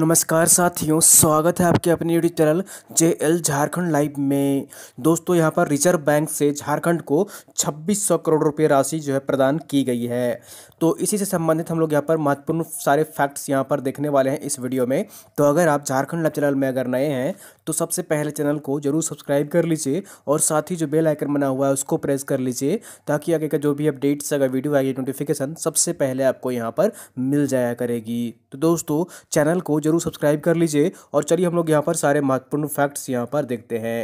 नमस्कार साथियों स्वागत है आपके अपने YouTube channel J L Jharkhand live में दोस्तों यहां पर रिजर्व बैंक से झारखंड को 2600 करोड़ रुपए राशि जो है प्रदान की गई है तो इसी से संबंधित हम लोग यहां पर महत्वपूर्ण सारे फैक्ट्स यहां पर देखने वाले हैं इस वीडियो में तो अगर आप झारखंड लाइव चैनल में अगर नए हैं तो सबसे पहले चैनल को जरूर सब्सक्राइब कर लीजिए और साथ ही जो बेल आइकन बना हुआ है उसको प्रेस कर लीजिए ताकि आगे का जो भी अपडेट्स अगर वीडियो आएगी नोटिफिकेशन सबसे पहले आपको यहाँ पर मिल जाया करेगी तो दोस्तों चैनल को जरूर सब्सक्राइब कर लीजिए और चलिए हम लोग यहाँ पर सारे महत्वपूर्ण फैक्ट्स यहाँ पर देखते हैं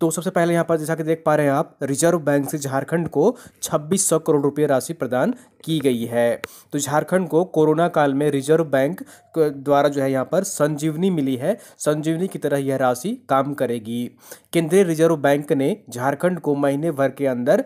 तो सबसे पहले यहाँ पर जैसा कि देख पा रहे हैं आप रिजर्व बैंक से झारखंड को छब्बीस सौ करोड़ रुपये राशि प्रदान की गई है तो झारखंड को कोरोना काल में रिजर्व बैंक द्वारा जो है यहाँ पर संजीवनी मिली है संजीवनी की तरह यह राशि काम करेगी केंद्रीय रिजर्व बैंक ने झारखंड को महीने भर के अंदर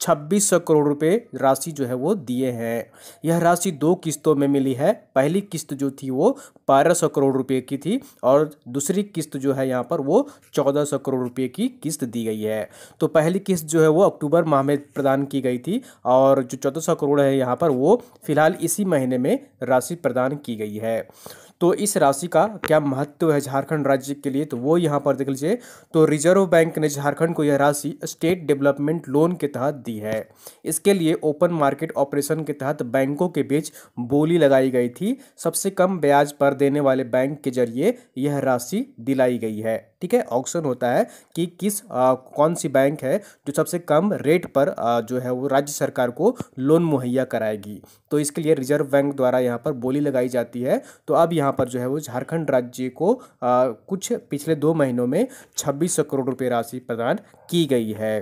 छब्बीस सौ करोड़ रुपए राशि जो है वो दिए हैं यह राशि दो किस्तों में मिली है पहली किस्त जो थी वो बारह सौ करोड़ रुपए की थी और दूसरी किस्त जो है यहाँ पर वो चौदह सौ करोड़ रुपए की किस्त दी गई है तो पहली किस्त जो है वो अक्टूबर माह में प्रदान की गई थी और जो चौदह सौ करोड़ है यहाँ पर वो फिलहाल इसी महीने में राशि प्रदान की गई है तो इस राशि का क्या महत्व है झारखंड राज्य के लिए तो वो यहाँ पर देख लीजिए तो रिजर्व बैंक ने झारखंड को यह राशि स्टेट डेवलपमेंट लोन के तहत दी है इसके लिए ओपन मार्केट ऑपरेशन के तहत बैंकों के बीच बोली लगाई गई थी सबसे कम ब्याज पर देने वाले बैंक के जरिए यह राशि दिलाई गई है ठीक है ऑक्शन होता है कि किस आ, कौन सी बैंक है जो सबसे कम रेट पर आ, जो है वो राज्य सरकार को लोन मुहैया कराएगी तो इसके लिए रिजर्व बैंक द्वारा यहाँ पर बोली लगाई जाती है तो अब यहाँ पर जो है वो झारखंड राज्य को आ, कुछ पिछले दो महीनों में छब्बीस करोड़ रुपये राशि प्रदान की गई है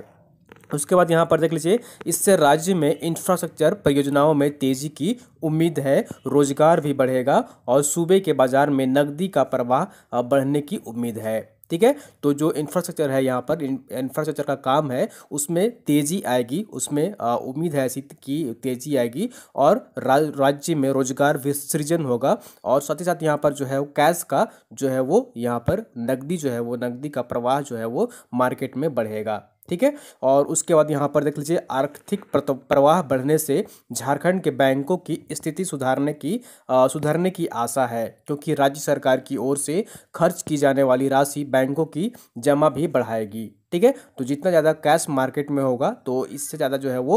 उसके बाद यहाँ पर देख लीजिए इससे राज्य में इंफ्रास्ट्रक्चर परियोजनाओं में तेजी की उम्मीद है रोजगार भी बढ़ेगा और सूबे के बाजार में नकदी का प्रवाह बढ़ने की उम्मीद है ठीक है तो जो इंफ्रास्ट्रक्चर है यहाँ पर इंफ्रास्ट्रक्चर का काम है उसमें तेज़ी आएगी उसमें उम्मीद है ऐसी कि तेज़ी आएगी और रा, राज्य में रोजगार विसर्जन होगा और साथ ही साथ यहाँ पर जो है वो कैश का जो है वो यहाँ पर नकदी जो है वो नकदी का प्रवाह जो है वो मार्केट में बढ़ेगा ठीक है और उसके बाद यहाँ पर देख लीजिए आर्थिक प्रवाह बढ़ने से झारखंड के बैंकों की स्थिति सुधारने की आ, सुधारने की आशा है क्योंकि राज्य सरकार की ओर से खर्च की जाने वाली राशि बैंकों की जमा भी बढ़ाएगी ठीक है तो जितना ज़्यादा कैश मार्केट में होगा तो इससे ज़्यादा जो है वो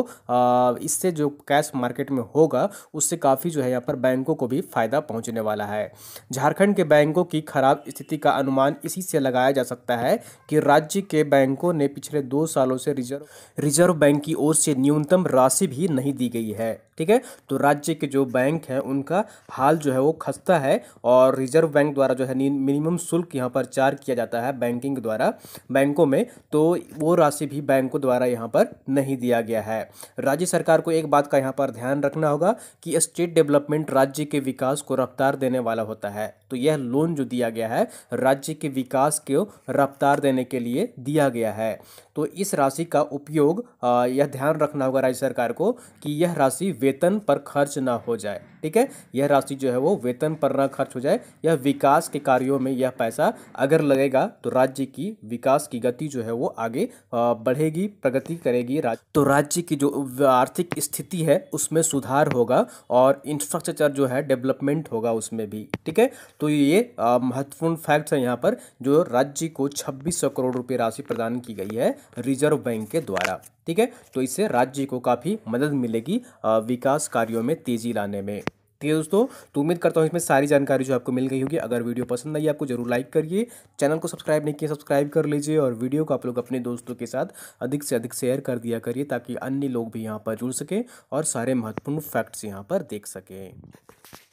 इससे जो कैश मार्केट में होगा उससे काफ़ी जो है यहाँ पर बैंकों को भी फायदा पहुँचने वाला है झारखंड के बैंकों की खराब स्थिति का अनुमान इसी से लगाया जा सकता है कि राज्य के बैंकों ने पिछले दो सालों से रिजर्व रिजर्व बैंक की ओर से न्यूनतम राशि भी नहीं दी गई है ठीक है तो राज्य के जो बैंक हैं उनका हाल जो है वो खस्ता है और रिजर्व बैंक द्वारा जो है मिनिमम शुल्क यहाँ पर चार किया जाता है बैंकिंग द्वारा बैंकों में तो वो राशि भी बैंकों द्वारा यहाँ पर नहीं दिया गया है राज्य सरकार को एक बात का यहाँ पर ध्यान रखना होगा कि स्टेट डेवलपमेंट राज्य के विकास को रफ्तार देने वाला होता है तो यह लोन जो दिया गया है राज्य के विकास को रफ्तार देने के लिए दिया गया है तो इस राशि का उपयोग यह ध्यान रखना होगा राज्य सरकार को कि यह राशि वेतन पर खर्च ना हो जाए ठीक है यह राशि जो है वो वेतन पर ना खर्च हो जाए यह विकास के कार्यों में यह पैसा अगर लगेगा तो राज्य की विकास की गति जो है वो आगे बढ़ेगी प्रगति करेगी राज्य तो राज्य की जो आर्थिक स्थिति है उसमें सुधार होगा और इंफ्रास्ट्रक्चर जो है डेवलपमेंट होगा उसमें भी ठीक है तो ये महत्वपूर्ण फैक्ट है यहाँ पर जो राज्य को छब्बीस करोड़ रुपये राशि प्रदान की गई है रिजर्व बैंक के द्वारा ठीक है तो इससे राज्य को काफ़ी मदद मिलेगी विकास कार्यों में तेज़ी लाने में ठीक है दोस्तों तो उम्मीद करता हूँ इसमें सारी जानकारी जो आपको मिल गई होगी अगर वीडियो पसंद आई आपको जरूर लाइक करिए चैनल को सब्सक्राइब नहीं किया सब्सक्राइब कर लीजिए और वीडियो को आप लोग अपने दोस्तों के साथ अधिक से अधिक शेयर कर दिया करिए ताकि अन्य लोग भी यहाँ पर जुड़ सकें और सारे महत्वपूर्ण फैक्ट्स यहाँ पर देख सकें